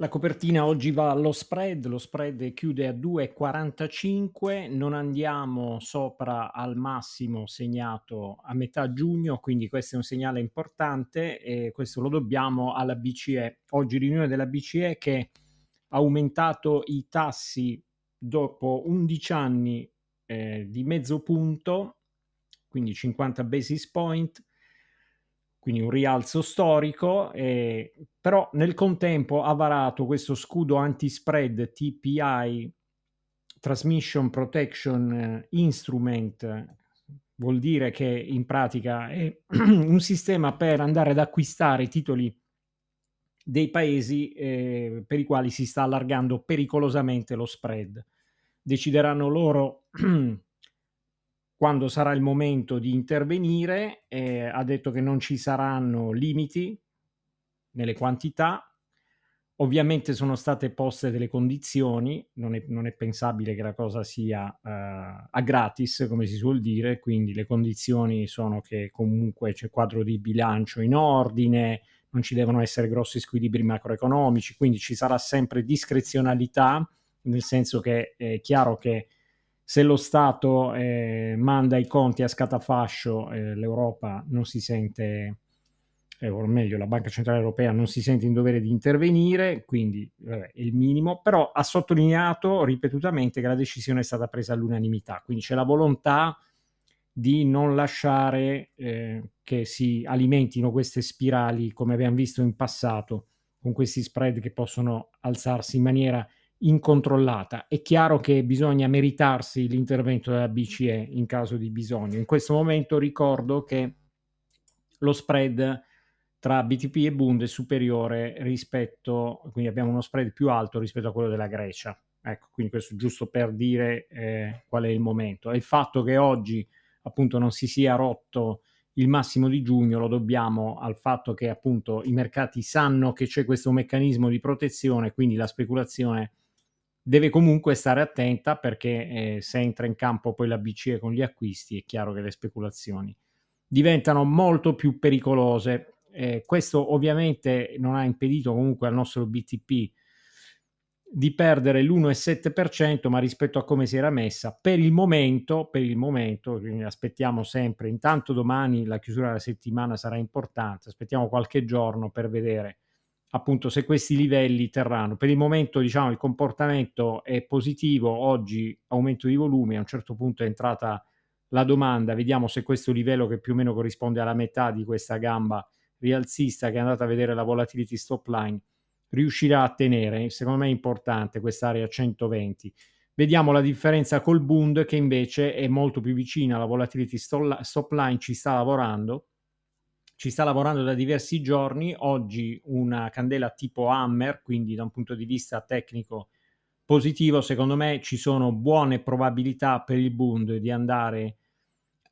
La copertina oggi va allo spread, lo spread chiude a 2,45, non andiamo sopra al massimo segnato a metà giugno, quindi questo è un segnale importante e questo lo dobbiamo alla BCE. Oggi riunione della BCE che ha aumentato i tassi dopo 11 anni eh, di mezzo punto, quindi 50 basis point, quindi un rialzo storico, eh, però nel contempo ha varato questo scudo anti-spread TPI, Transmission Protection eh, Instrument, vuol dire che in pratica è un sistema per andare ad acquistare i titoli dei paesi eh, per i quali si sta allargando pericolosamente lo spread. Decideranno loro quando sarà il momento di intervenire, eh, ha detto che non ci saranno limiti nelle quantità. Ovviamente sono state poste delle condizioni, non è, non è pensabile che la cosa sia eh, a gratis, come si suol dire, quindi le condizioni sono che comunque c'è quadro di bilancio in ordine, non ci devono essere grossi squilibri macroeconomici, quindi ci sarà sempre discrezionalità, nel senso che è chiaro che se lo Stato eh, manda i conti a scatafascio, eh, l'Europa non si sente, eh, o meglio la Banca Centrale Europea non si sente in dovere di intervenire, quindi vabbè, è il minimo, però ha sottolineato ripetutamente che la decisione è stata presa all'unanimità, quindi c'è la volontà di non lasciare eh, che si alimentino queste spirali come abbiamo visto in passato, con questi spread che possono alzarsi in maniera incontrollata. È chiaro che bisogna meritarsi l'intervento della BCE in caso di bisogno. In questo momento ricordo che lo spread tra BTP e Bund è superiore rispetto, quindi abbiamo uno spread più alto rispetto a quello della Grecia. Ecco, quindi questo giusto per dire eh, qual è il momento. E il fatto che oggi appunto non si sia rotto il massimo di giugno lo dobbiamo al fatto che appunto i mercati sanno che c'è questo meccanismo di protezione, quindi la speculazione deve comunque stare attenta perché eh, se entra in campo poi la BCE con gli acquisti è chiaro che le speculazioni diventano molto più pericolose. Eh, questo ovviamente non ha impedito comunque al nostro BTP di perdere l'1,7%, ma rispetto a come si era messa, per il momento, per il momento, quindi aspettiamo sempre, intanto domani la chiusura della settimana sarà importante, aspettiamo qualche giorno per vedere appunto se questi livelli terranno. Per il momento diciamo il comportamento è positivo, oggi aumento di volumi, a un certo punto è entrata la domanda, vediamo se questo livello che più o meno corrisponde alla metà di questa gamba rialzista che è andata a vedere la volatility stop line riuscirà a tenere, secondo me è importante quest'area 120. Vediamo la differenza col Bund che invece è molto più vicina alla volatility stop line, ci sta lavorando ci sta lavorando da diversi giorni, oggi una candela tipo Hammer, quindi da un punto di vista tecnico positivo, secondo me ci sono buone probabilità per il Bund di andare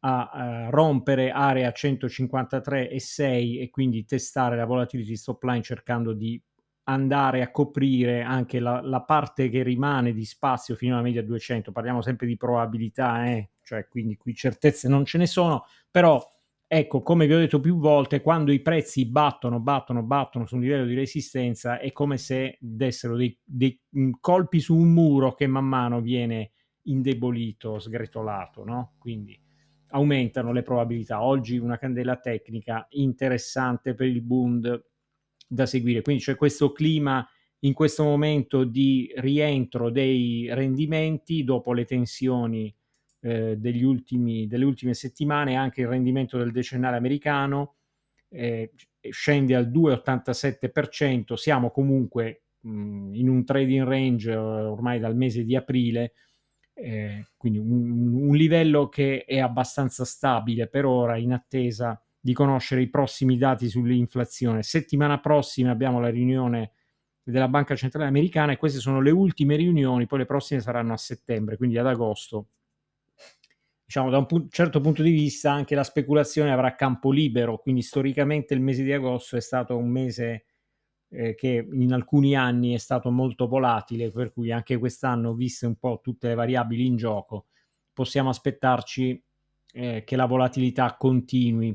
a, eh, a rompere area 153,6 e quindi testare la volatility stop line cercando di andare a coprire anche la, la, parte che rimane di spazio fino alla media 200. Parliamo sempre di probabilità, eh? cioè quindi qui certezze non ce ne sono, però Ecco, come vi ho detto più volte, quando i prezzi battono, battono, battono su un livello di resistenza, è come se dessero dei, dei mm, colpi su un muro che man mano viene indebolito, sgretolato, no? Quindi aumentano le probabilità. Oggi una candela tecnica interessante per il Bund da seguire. Quindi c'è questo clima in questo momento di rientro dei rendimenti dopo le tensioni eh, ultimi, delle ultime settimane, anche il rendimento del decennale americano eh, scende al 2,87%, siamo comunque mh, in un trading range eh, ormai dal mese di aprile, eh, quindi un, un, livello che è abbastanza stabile per ora in attesa di conoscere i prossimi dati sull'inflazione. Settimana prossima abbiamo la riunione della Banca Centrale Americana e queste sono le ultime riunioni, poi le prossime saranno a settembre, quindi ad agosto diciamo, da un pu- certo punto di vista anche la speculazione avrà campo libero, quindi storicamente il mese di agosto è stato un mese eh, che in alcuni anni è stato molto volatile, per cui anche quest'anno, viste un po' tutte le variabili in gioco, possiamo aspettarci eh, che la volatilità continui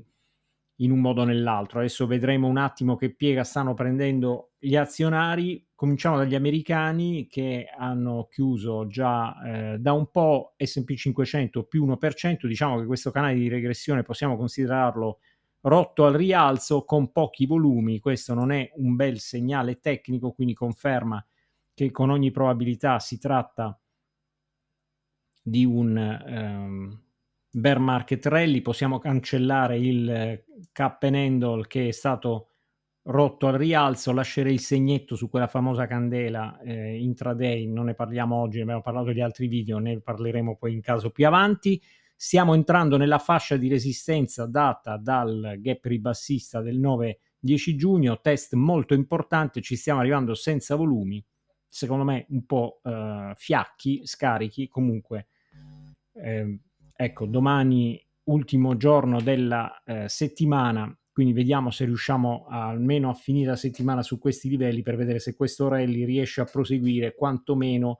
in un modo o nell'altro. Adesso vedremo un attimo che piega stanno prendendo gli azionari. Cominciamo dagli americani che hanno chiuso già eh, da un po' SP 500 più 1%. Diciamo che questo canale di regressione possiamo considerarlo rotto al rialzo con pochi volumi. Questo non è un bel segnale tecnico, quindi conferma che con ogni probabilità si tratta di un... Ehm, bear market rally, possiamo cancellare il eh, cap and handle che è stato rotto al rialzo, lascerei il segnetto su quella famosa candela eh, intraday, non ne parliamo oggi, ne abbiamo parlato di altri video, ne parleremo poi in caso più avanti. Stiamo entrando nella fascia di resistenza data dal gap ribassista del 9-10 giugno, test molto importante, ci stiamo arrivando senza volumi, secondo me un po' eh, fiacchi, scarichi, comunque eh, ecco, domani ultimo giorno della eh, settimana, quindi vediamo se riusciamo a, almeno a finire la settimana su questi livelli per vedere se questo rally riesce a proseguire quantomeno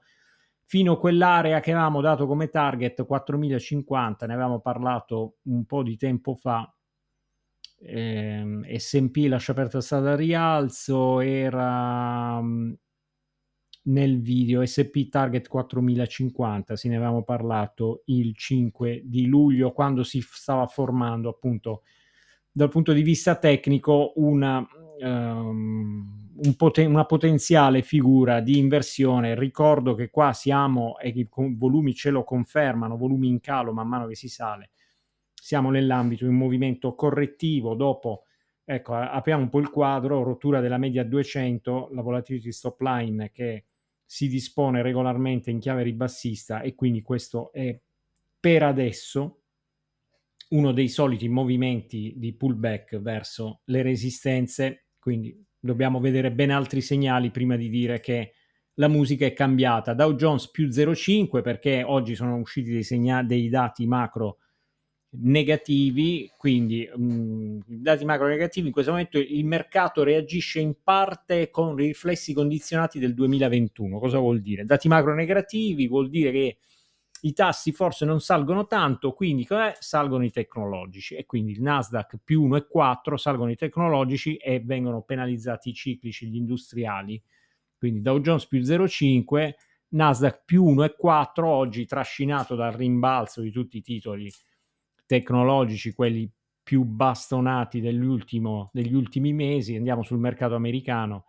fino a quell'area che avevamo dato come target 4050, ne avevamo parlato un po' di tempo fa. Eh, SP lascia aperta la strada al rialzo, era mm, nel video SP Target 4050, se ne avevamo parlato il 5 di luglio, quando si stava formando appunto dal punto di vista tecnico una, um, un poten- una potenziale figura di inversione. Ricordo che qua siamo e i volumi ce lo confermano, volumi in calo man mano che si sale. Siamo nell'ambito di un movimento correttivo dopo ecco, apriamo un po' il quadro, rottura della media 200, la volatility stop line che si dispone regolarmente in chiave ribassista e quindi questo è per adesso uno dei soliti movimenti di pullback verso le resistenze, quindi dobbiamo vedere ben altri segnali prima di dire che la musica è cambiata. Dow Jones più 0,5 perché oggi sono usciti dei, segna- dei dati macro negativi, quindi mh, mm, dati macro negativi, in questo momento il mercato reagisce in parte con riflessi condizionati del 2021. Cosa vuol dire? Dati macro negativi vuol dire che i tassi forse non salgono tanto, quindi eh, salgono i tecnologici e quindi il Nasdaq più e 1,4 salgono i tecnologici e vengono penalizzati i ciclici, gli industriali. Quindi Dow Jones più 0,5, Nasdaq più e 1,4 oggi trascinato dal rimbalzo di tutti i titoli tecnologici, quelli più bastonati degli ultimi mesi, andiamo sul mercato americano,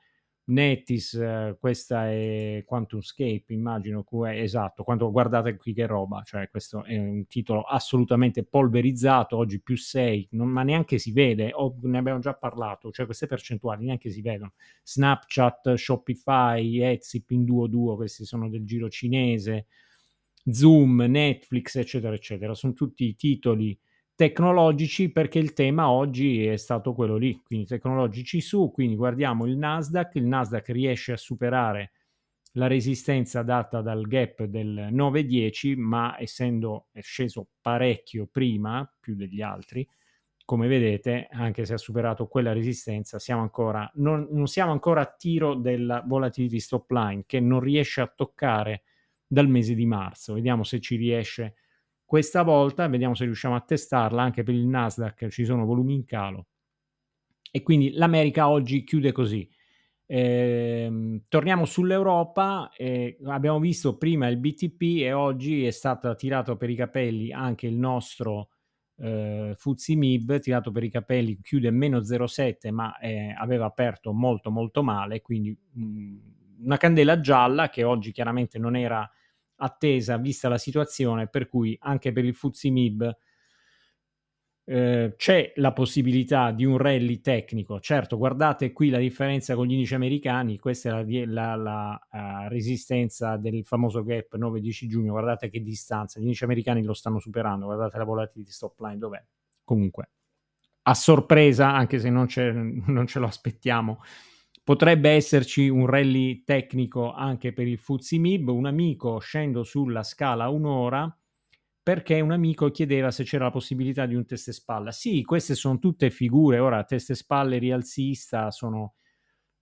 Netis, eh, questa è QuantumScape, immagino, eh, esatto, quando guardate qui che roba, cioè questo è un titolo assolutamente polverizzato, oggi più 6, non, ma neanche si vede, oh, ne abbiamo già parlato, cioè queste percentuali neanche si vedono. Snapchat, Shopify, Etsy, Pinduoduo, questi sono del giro cinese, Zoom, Netflix, eccetera, eccetera. Sono tutti titoli tecnologici perché il tema oggi è stato quello lì, quindi tecnologici su, quindi guardiamo il Nasdaq, il Nasdaq riesce a superare la resistenza data dal gap del 9-10, ma essendo sceso parecchio prima, più degli altri, come vedete, anche se ha superato quella resistenza, siamo ancora, non, non siamo ancora a tiro della volatility stop line che non riesce a toccare dal mese di marzo. Vediamo se ci riesce questa volta, vediamo se riusciamo a testarla anche per il Nasdaq, ci sono volumi in calo. E quindi l'America oggi chiude così. Eh, torniamo sull'Europa, eh, abbiamo visto prima il BTP e oggi è stato tirato per i capelli anche il nostro eh, Mib, tirato per i capelli chiude meno 0,7 ma eh, aveva aperto molto molto male, quindi mh, mm, una candela gialla che oggi chiaramente non era attesa vista la situazione, per cui anche per il Fuzimib eh, c'è la possibilità di un rally tecnico. Certo, guardate qui la differenza con gli indici americani, questa è la, la, la uh, resistenza del famoso gap 9-10 giugno, guardate che distanza, gli indici americani lo stanno superando, guardate la volatilità di stop line dov'è. Comunque, a sorpresa, anche se non, non ce lo aspettiamo, Potrebbe esserci un rally tecnico anche per il Fuzzi Mib. Un amico scendo sulla scala un'ora perché un amico chiedeva se c'era la possibilità di un e spalla. Sì, queste sono tutte figure, ora e spalle, rialzista, sono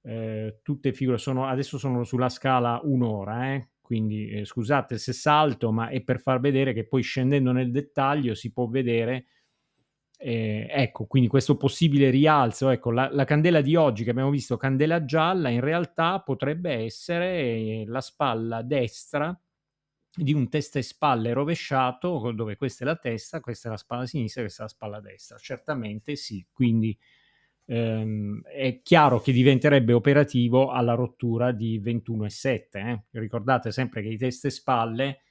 eh, tutte figure, sono, adesso sono sulla scala un'ora, eh? quindi eh, scusate se salto, ma è per far vedere che poi scendendo nel dettaglio si può vedere eh, ecco, quindi questo possibile rialzo, ecco, la, la, candela di oggi che abbiamo visto, candela gialla, in realtà potrebbe essere eh, la spalla destra di un testa e spalle rovesciato, dove questa è la testa, questa è la spalla sinistra, questa è la spalla destra. Certamente sì, quindi ehm, è chiaro che diventerebbe operativo alla rottura di 21 e 7. Eh? Ricordate sempre che i testa e spalle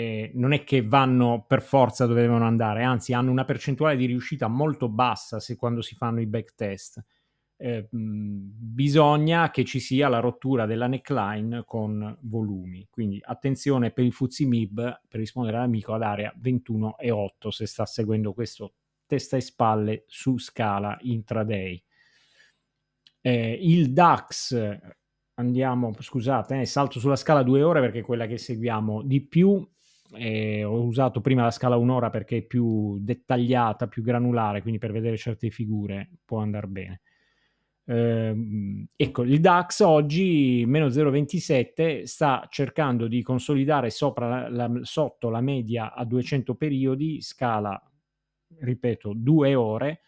eh, non è che vanno per forza dove devono andare, anzi hanno una percentuale di riuscita molto bassa se quando si fanno i backtest. Eh, bisogna che ci sia la rottura della neckline con volumi. Quindi attenzione per il Mib per rispondere all'amico, ad area 21 e 8 se sta seguendo questo testa e spalle su scala intraday. Eh, il DAX, andiamo, scusate, eh, salto sulla scala due ore perché è quella che seguiamo di più, eh, ho usato prima la scala un'ora perché è più dettagliata, più granulare, quindi per vedere certe figure può andare bene. Eh, ecco, il DAX oggi, meno 0,27, sta cercando di consolidare sopra la, la, sotto la media a 200 periodi, scala, ripeto, due ore,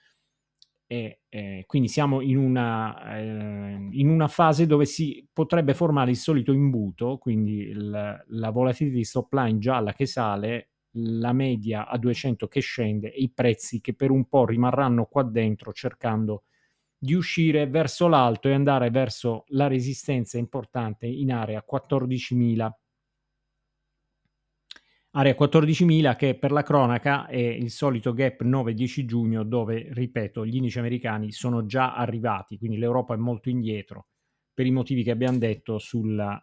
e, eh, quindi siamo in una, eh, in una, fase dove si potrebbe formare il solito imbuto, quindi il, la volatilità di stop line gialla che sale, la media a 200 che scende e i prezzi che per un po' rimarranno qua dentro cercando di uscire verso l'alto e andare verso la resistenza importante in area 14.000 area 14.000 che per la cronaca è il solito gap 9-10 giugno dove, ripeto, gli indici americani sono già arrivati, quindi l'Europa è molto indietro per i motivi che abbiamo detto sulle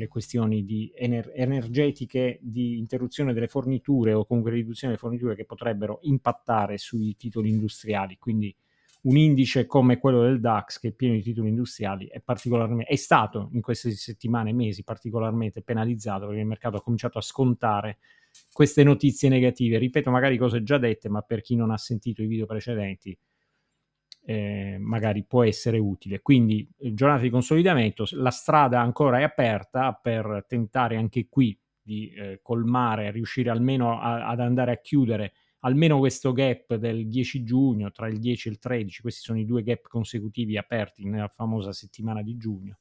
eh, questioni di ener- energetiche, di interruzione delle forniture o comunque riduzione delle forniture che potrebbero impattare sui titoli industriali, quindi un indice come quello del DAX, che è pieno di titoli industriali, è, è stato in queste settimane e mesi particolarmente penalizzato perché il mercato ha cominciato a scontare queste notizie negative. Ripeto, magari cose già dette, ma per chi non ha sentito i video precedenti, eh, magari può essere utile. Quindi, eh, giornata di consolidamento, la strada ancora è aperta per tentare anche qui di eh, colmare, riuscire almeno a, ad andare a chiudere almeno questo gap del 10 giugno, tra il 10 e il 13, questi sono i due gap consecutivi aperti nella famosa settimana di giugno.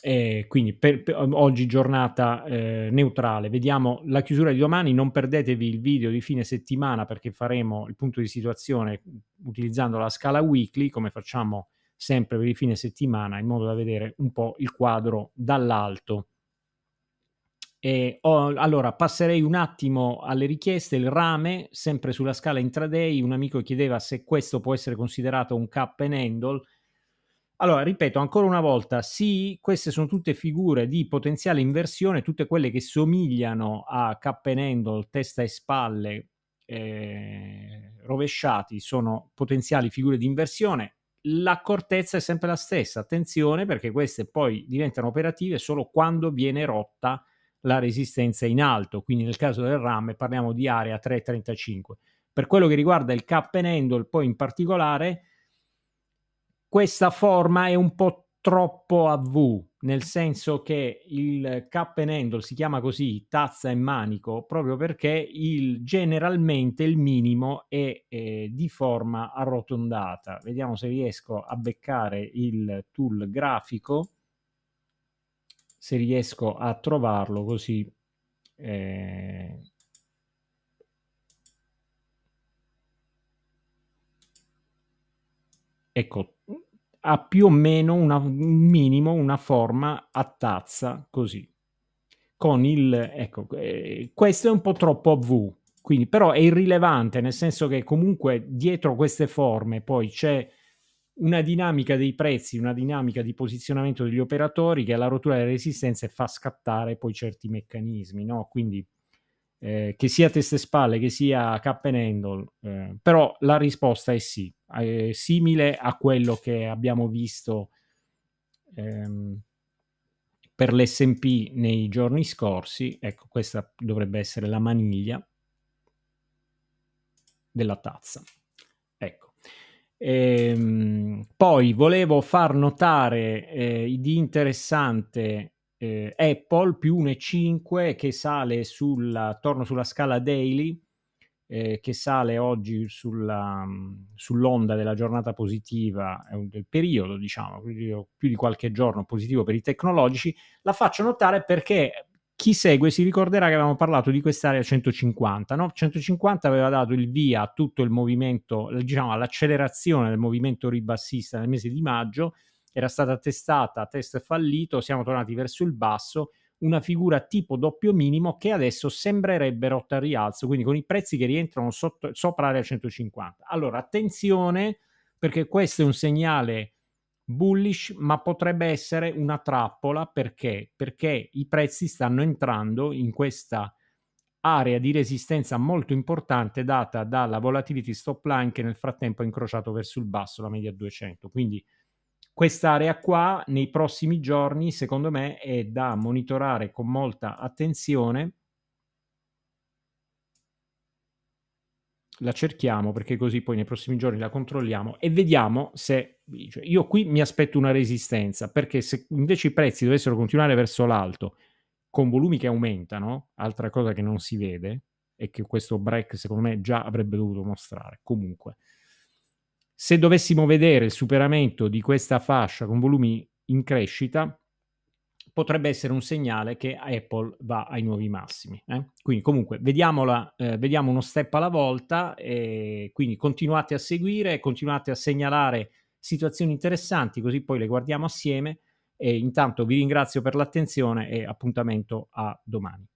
E quindi per, per, oggi giornata eh, neutrale. Vediamo la chiusura di domani. Non perdetevi il video di fine settimana perché faremo il punto di situazione utilizzando la scala weekly, come facciamo sempre per il fine settimana, in modo da vedere un po' il quadro dall'alto. E ehm, oh, allora, passerei un attimo alle richieste. Il rame, sempre sulla scala intraday, un amico chiedeva se questo può essere considerato un cap and handle. Allora, ripeto ancora una volta, sì, queste sono tutte figure di potenziale inversione, tutte quelle che somigliano a cap and handle, testa e spalle eh, rovesciati, sono potenziali figure di inversione. L'accortezza è sempre la stessa, attenzione perché queste poi diventano operative solo quando viene rotta la resistenza in alto, quindi nel caso del RAM parliamo di area 335. Per quello che riguarda il cap handle, poi in particolare, questa forma è un po' troppo a V, nel senso che il cap handle si chiama così tazza e manico proprio perché il, generalmente il minimo è eh, di forma arrotondata. Vediamo se riesco a beccare il tool grafico se riesco a trovarlo così eh, ecco ha più o meno un minimo una forma a tazza così con il ecco eh, questo è un po' troppo a v quindi però è irrilevante nel senso che comunque dietro queste forme poi c'è una dinamica dei prezzi, una dinamica di posizionamento degli operatori che alla rottura delle resistenze fa scattare poi certi meccanismi, no? Quindi eh, che sia teste spalle, che sia cap and handle, eh, però la risposta è sì, è simile a quello che abbiamo visto ehm, per l'S&P nei giorni scorsi, ecco questa dovrebbe essere la maniglia della tazza. Ehm, poi volevo far notare eh, di interessante eh, Apple più 1,5 che sale sulla, torno sulla scala daily, eh, che sale oggi sulla, mm, sull'onda della giornata positiva del periodo, diciamo, più di qualche giorno positivo per i tecnologici. La faccio notare perché chi segue si ricorderà che avevamo parlato di quest'area 150, no? 150 aveva dato il via a tutto il movimento, diciamo all'accelerazione del movimento ribassista nel mese di maggio, era stata testata, test fallito, siamo tornati verso il basso, una figura tipo doppio minimo che adesso sembrerebbe rotta al rialzo, quindi con i prezzi che rientrano sotto, sopra l'area 150. Allora, attenzione perché questo è un segnale bullish, ma potrebbe essere una trappola perché? Perché i prezzi stanno entrando in questa area di resistenza molto importante data dalla volatility stop line che nel frattempo ha incrociato verso il basso la media 200. Quindi quest'area qua nei prossimi giorni, secondo me, è da monitorare con molta attenzione. La cerchiamo perché così poi nei prossimi giorni la controlliamo e vediamo se cioè, io qui mi aspetto una resistenza, perché se invece i prezzi dovessero continuare verso l'alto, con volumi che aumentano, altra cosa che non si vede, e che questo break secondo me già avrebbe dovuto mostrare, comunque, se dovessimo vedere il superamento di questa fascia con volumi in crescita, potrebbe essere un segnale che Apple va ai nuovi massimi. Eh? Quindi comunque vediamola, eh, vediamo uno step alla volta, quindi continuate a seguire, continuate a segnalare situazioni interessanti, così poi le guardiamo assieme. E intanto vi ringrazio per l'attenzione e appuntamento a domani.